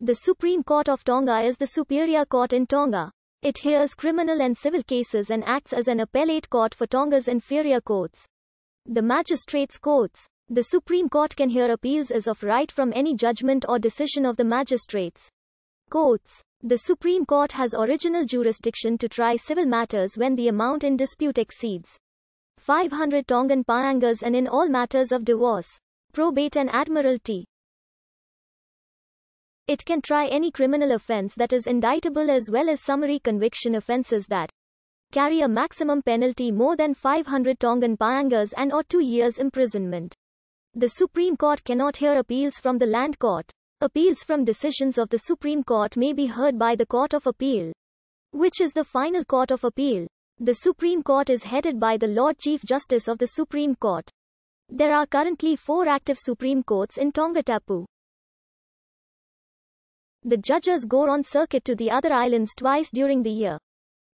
The Supreme Court of Tonga is the superior court in Tonga. It hears criminal and civil cases and acts as an appellate court for Tonga's inferior courts. The magistrates' courts. The Supreme Court can hear appeals as of right from any judgment or decision of the magistrates. Courts. The Supreme Court has original jurisdiction to try civil matters when the amount in dispute exceeds 500 Tongan paangas and in all matters of divorce, probate and admiralty. It can try any criminal offense that is indictable as well as summary conviction offenses that carry a maximum penalty more than 500 Tongan payangas and or 2 years imprisonment. The Supreme Court cannot hear appeals from the Land Court. Appeals from decisions of the Supreme Court may be heard by the Court of Appeal, which is the final court of appeal. The Supreme Court is headed by the Lord Chief Justice of the Supreme Court. There are currently four active Supreme Courts in Tongatapu. The judges go on circuit to the other islands twice during the year.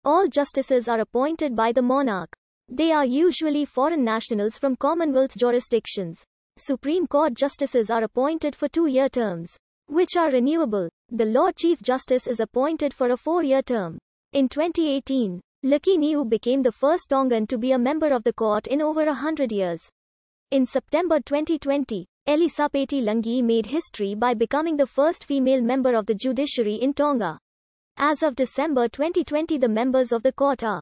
All justices are appointed by the monarch. They are usually foreign nationals from Commonwealth jurisdictions. Supreme Court justices are appointed for two year terms, which are renewable. The Lord Chief Justice is appointed for a four year term. In 2018, Lucky Niu became the first Tongan to be a member of the court in over a hundred years. In September 2020, Elisapeti Langi made history by becoming the first female member of the judiciary in Tonga. As of December 2020 the members of the court are